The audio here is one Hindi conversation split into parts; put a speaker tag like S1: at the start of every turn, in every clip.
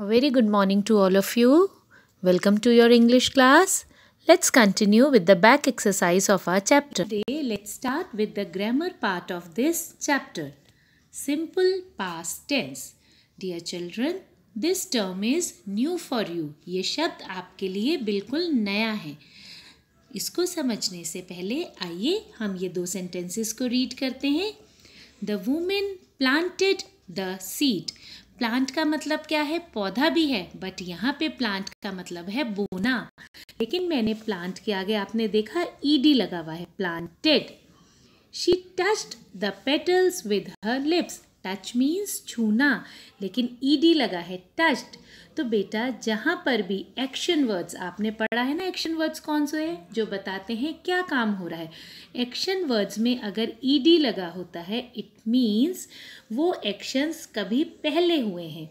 S1: Very good morning to all of you welcome to your English class let's continue with the back exercise of our chapter let's start with the grammar part of this chapter simple past tense dear children this term is new for you ये शब्द आपके लिए बिल्कुल नया है इसको समझने से पहले आइए हम ये दो सेंटेंसेस को रीड करते हैं the women planted the seed plant का मतलब क्या है पौधा भी है बट यहाँ पे प्लांट का मतलब है बोना लेकिन मैंने प्लांट के आगे आपने देखा ईडी e लगा हुआ है planted she touched the petals with her lips touch means छूना लेकिन ईडी e लगा है टच्ड तो बेटा जहाँ पर भी एक्शन वर्ड्स आपने पढ़ा है ना एक्शन वर्ड्स कौन से हैं जो बताते हैं क्या काम हो रहा है एक्शन वर्ड्स में अगर ईडी e लगा होता है इट मीन्स वो एक्शंस कभी पहले हुए हैं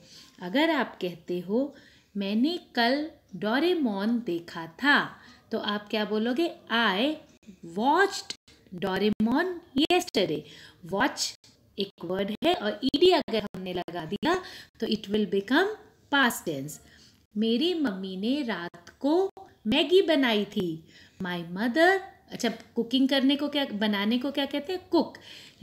S1: अगर आप कहते हो मैंने कल डोरेमोन देखा था तो आप क्या बोलोगे I watched Doraemon yesterday watch एक वर्ड है और ईडी अगर हमने लगा दिया तो it will become past tense मेरी मम्मी ने रात को मैगी बनाई थी माई मदर अच्छा कुकिंग करने को क्या बनाने को क्या कहते हैं कुक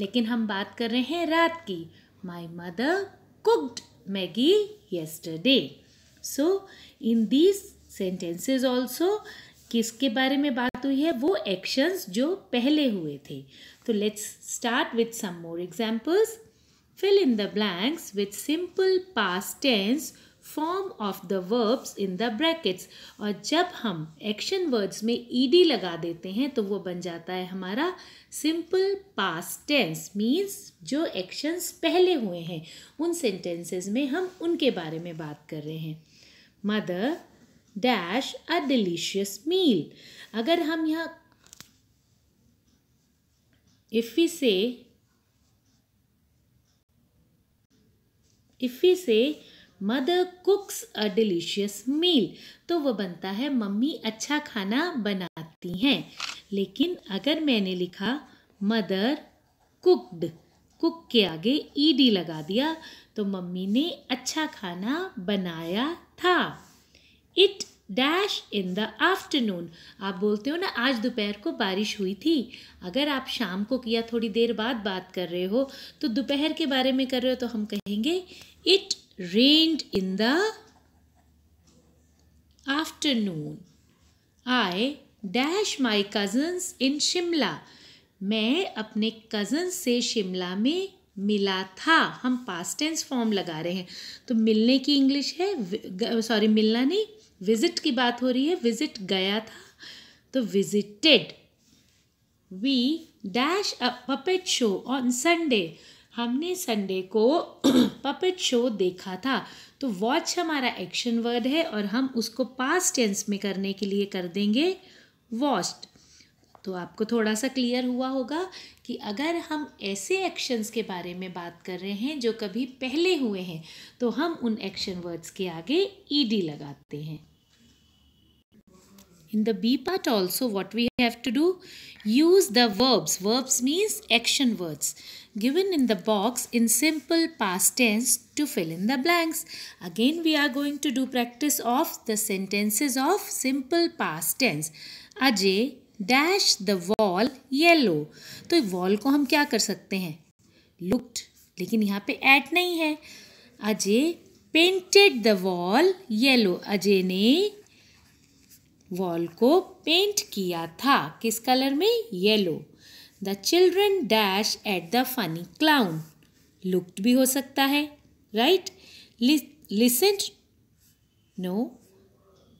S1: लेकिन हम बात कर रहे हैं रात की my mother cooked Maggi yesterday so in these sentences also किसके बारे में बात हुई है वो एक्शंस जो पहले हुए थे तो let's start with some more examples fill in the blanks with simple past tense form of the verbs in the brackets और जब हम एक्शन वर्ड्स में ईडी लगा देते हैं तो वो बन जाता है हमारा सिंपल पास टेंस मीन्स जो एक्शंस पहले हुए हैं उन सेंटेंसेज में हम उनके बारे में बात कर रहे हैं mother dash a delicious meal अगर हम यहाँ if we say if we say mother cooks a delicious meal तो वह बनता है मम्मी अच्छा खाना बनाती हैं लेकिन अगर मैंने लिखा मदर कुक्ड कुक के आगे ईडी लगा दिया तो मम्मी ने अच्छा खाना बनाया था it dash in the afternoon आप बोलते हो ना आज दोपहर को बारिश हुई थी अगर आप शाम को किया थोड़ी देर बाद बात कर रहे हो तो दोपहर के बारे में कर रहे हो तो हम कहेंगे it rained in the afternoon I dash my cousins in Shimla मैं अपने कज़न से शिमला में मिला था हम पास्ट टेंस फॉर्म लगा रहे हैं तो मिलने की इंग्लिश है सॉरी मिलना नहीं विजिट की बात हो रही है विजिट गया था तो visited we dash a puppet show on Sunday हमने संडे को पपेट शो देखा था तो वॉच हमारा एक्शन वर्ड है और हम उसको पास टेंस में करने के लिए कर देंगे वॉस्ट तो आपको थोड़ा सा क्लियर हुआ होगा कि अगर हम ऐसे एक्शंस के बारे में बात कर रहे हैं जो कभी पहले हुए हैं तो हम उन एक्शन वर्ड्स के आगे ई e डी लगाते हैं In the B part also what we have to do? Use the verbs. Verbs means action words. Given in the box in simple past tense to fill in the blanks. Again we are going to do practice of the sentences of simple past tense. Ajay dash the wall yellow. तो wall ko hum kya kar sakte hain Looked. lekin yahan pe at nahi hai Ajay painted the wall yellow. Ajay ne wall को पेंट किया था किस कलर में yellow the children dash at the funny clown looked भी हो सकता है राइट लिसन नो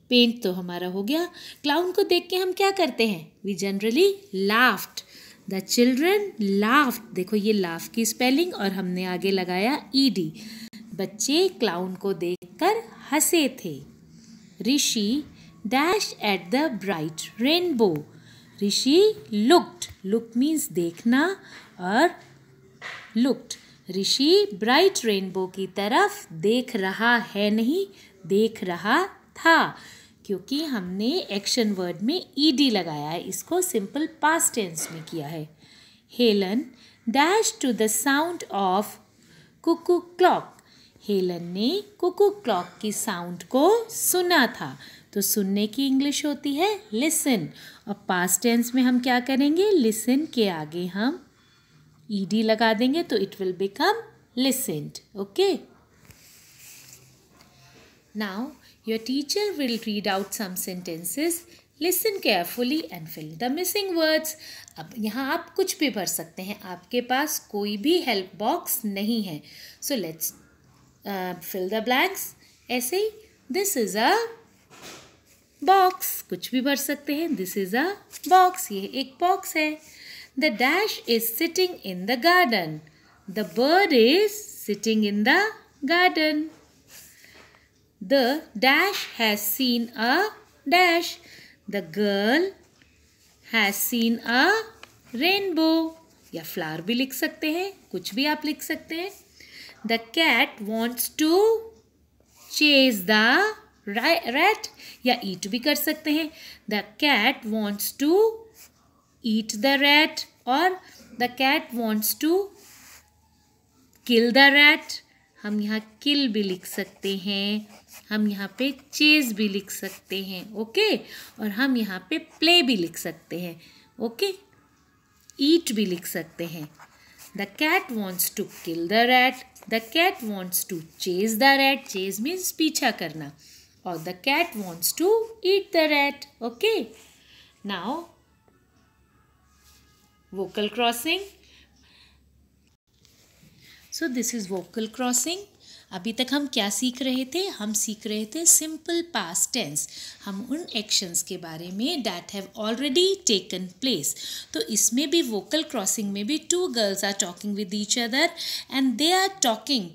S1: पेंट तो हमारा हो गया क्लाउन को देख के हम क्या करते हैं we generally laughed the children laughed देखो ये लाफ की स्पेलिंग और हमने आगे लगाया ई डी बच्चे क्लाउन को देखकर हंसे थे ऋषि dash at the bright rainbow. Rishi looked. Look means देखना और looked. ऋषि ब्राइट रेनबो की तरफ देख रहा है नहीं देख रहा था क्योंकि हमने एक्शन वर्ड में ईडी लगाया है इसको सिंपल पास टेंस में किया है Helen dash to the sound of cuckoo clock Helen ने कुकु क्लॉक की साउंड को सुना था तो सुनने की इंग्लिश होती है लिसन और पास्ट टेंस में हम क्या करेंगे लिसन के आगे हम ईडी लगा देंगे तो it will become listened okay now your teacher will read out some sentences listen carefully and fill the missing words अब यहाँ आप कुछ भी भर सकते हैं आपके पास कोई भी हेल्प बॉक्स नहीं है so let's fill the blanks ऐसे ही दिस इज़ अ बॉक्स कुछ भी भर सकते हैं दिस इज़ अ बॉक्स ये एक बॉक्स है the dash is sitting in the garden the bird is sitting in the garden the dash has seen a dash the girl has seen a rainbow या फ्लावर भी लिख सकते हैं कुछ भी आप लिख सकते हैं The cat wants to chase the rat या eat भी कर सकते हैं The cat wants to eat the rat और the cat wants to kill the rat हम यहाँ किल भी लिख सकते हैं हम यहाँ पे चेज भी लिख सकते हैं ओके और हम यहाँ पे प्ले भी लिख सकते हैं ओके ईट भी लिख सकते हैं The cat wants to kill the rat. The cat wants to chase the rat. Chase means picha karna. Or the cat wants to eat the rat. Okay. Now, vocal crossing. So this is vocal crossing. अभी तक हम क्या सीख रहे थे हम सीख रहे थे सिंपल पास्ट टेंस हम उन एक्शंस के बारे में that have already taken place तो इसमें भी वोकल क्रॉसिंग में भी two girls are talking with each other and they are talking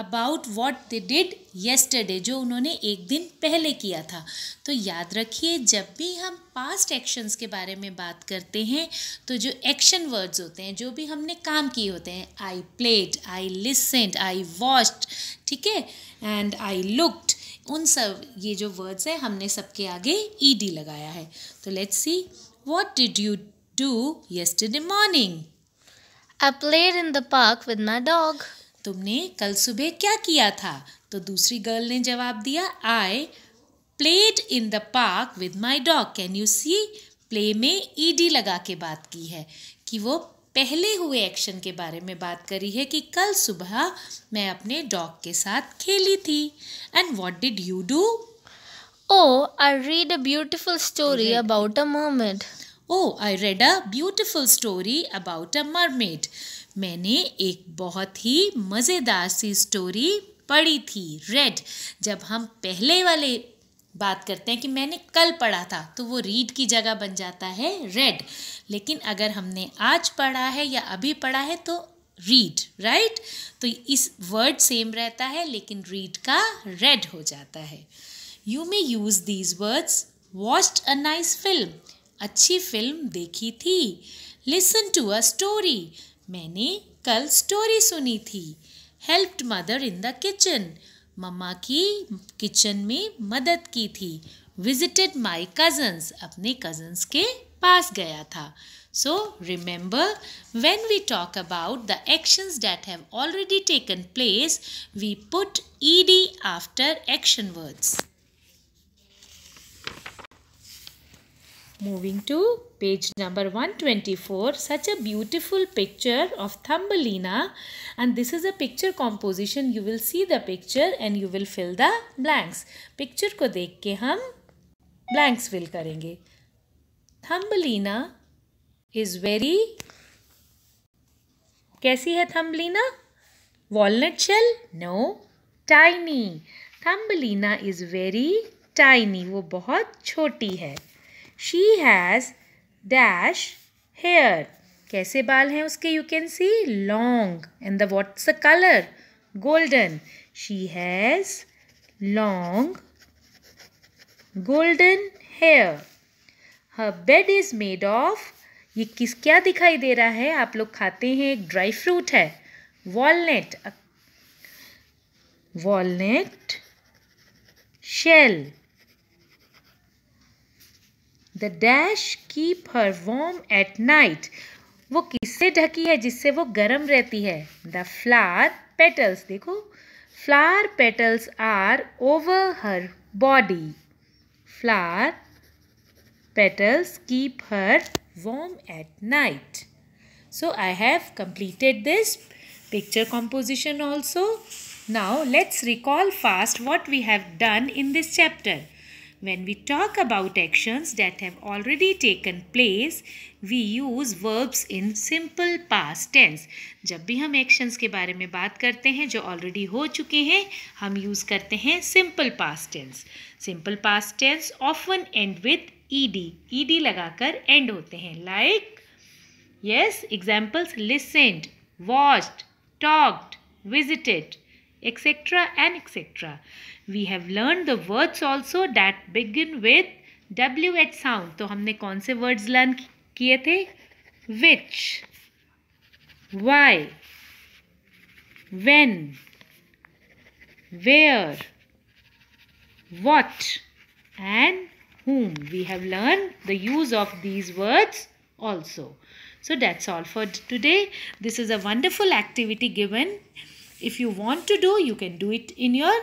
S1: about what they did yesterday जो उन्होंने एक दिन पहले किया था तो याद रखिए जब भी हम पास्ट एक्शंस के बारे में बात करते हैं तो जो एक्शन वर्ड्स होते हैं जो भी हमने काम किए होते हैं I played I लिसेंड I watched ठीक है एंड आई लुक्ड उन सब ये जो वर्ड्स हैं हमने सबके आगे ई डी लगाया है तो let's see what did you do yesterday morning I played in the park with my dog तुमने कल सुबह क्या किया था तो दूसरी गर्ल ने जवाब दिया I played in the park with my dog can you see play में ईडी e लगा के बात की है कि वो पहले हुए एक्शन के बारे में बात करी है कि कल सुबह मैं अपने डॉग के साथ खेली थी and what did you do oh I read a beautiful story about a mermaid oh I read a beautiful story about a mermaid मैंने एक बहुत ही मज़ेदार सी स्टोरी पढ़ी थी रेड जब हम पहले वाले बात करते हैं कि मैंने कल पढ़ा था तो वो रीड की जगह बन जाता है रेड लेकिन अगर हमने आज पढ़ा है या अभी पढ़ा है तो रीड राइट तो इस वर्ड सेम रहता है लेकिन रीड का रेड हो जाता है you may use these words watched a nice film अच्छी फिल्म देखी थी लिसन टू अ स्टोरी मैंने कल स्टोरी सुनी थी helped mother in the kitchen मम्मा की किचन में मदद की थी विजिटेड माई कजन्स अपने कजन्स के पास गया था so remember when we talk about the actions that have already taken place we put E D after action words Moving to page number 124, such a beautiful picture of Thumbelina and this is a picture composition. You will see the picture and you will fill the blanks. Picture को देख के हम blanks fill करेंगे Thumbelina is very कैसी है Thumbelina? Walnut shell? No. Tiny. Thumbelina is very tiny. वो बहुत छोटी है शी हैज़ डैश हेयर कैसे बाल हैं उसके you can see long and the what's the colour golden she has long golden hair her bed is made of ये किस क्या दिखाई दे रहा है आप लोग खाते हैं एक ड्राई फ्रूट है walnut walnut shell the dash keep her warm at night वो किससे ढकी है जिससे वो गर्म रहती है द फ्लार पेटल्स देखो flower petals are over her body flower petals keep her warm at night so I have completed this picture composition also now let's recall fast what we have done in this chapter When we talk about actions that have already taken place, we use verbs in simple past tense. जब भी हम actions के बारे में बात करते हैं जो already हो चुके हैं हम use करते हैं simple past tense. Simple past tense often end with ed. ed लगाकर end होते हैं like, yes, examples listened, watched, talked, visited, etc. and etc. We have learned the words also that begin with W sound to तो हमने कौन से वर्ड्स लर्न किए थे what and whom we have learned the use of these words also so that's all for today this is a wonderful activity given if you want to do you can do it in your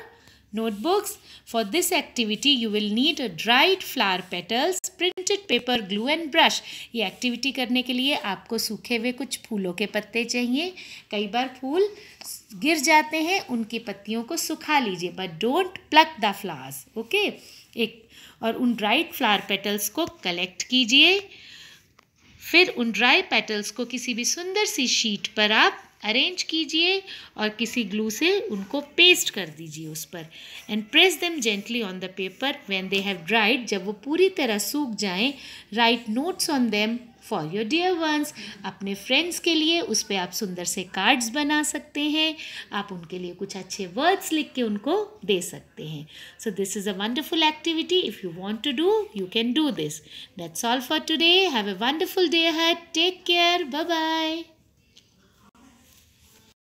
S1: notebooks. For this activity you will need dried flower petals, printed paper, glue and brush. ये activity करने के लिए आपको सूखे हुए कुछ फूलों के पत्ते चाहिए कई बार फूल गिर जाते हैं उनकी पत्तियों को सुखा लीजिए but don't pluck the flowers okay एक और उन ड्राइड फ्लावर पेटल्स को कलेक्ट कीजिए फिर उन ड्राई पेटल्स को किसी भी सुंदर सी शीट पर आप अरेंज कीजिए और किसी ग्लू से उनको पेस्ट कर दीजिए उस पर and press them gently on the paper when they have dried जब वो पूरी तरह सूख जाएं write notes on them for your dear ones अपने फ्रेंड्स के लिए उस पर आप सुंदर से कार्ड्स बना सकते हैं आप उनके लिए कुछ अच्छे वर्ड्स लिख के उनको दे सकते हैं so this is a wonderful activity if you want to do you can do this that's all for today have a wonderful day है टेक केयर बाय बाय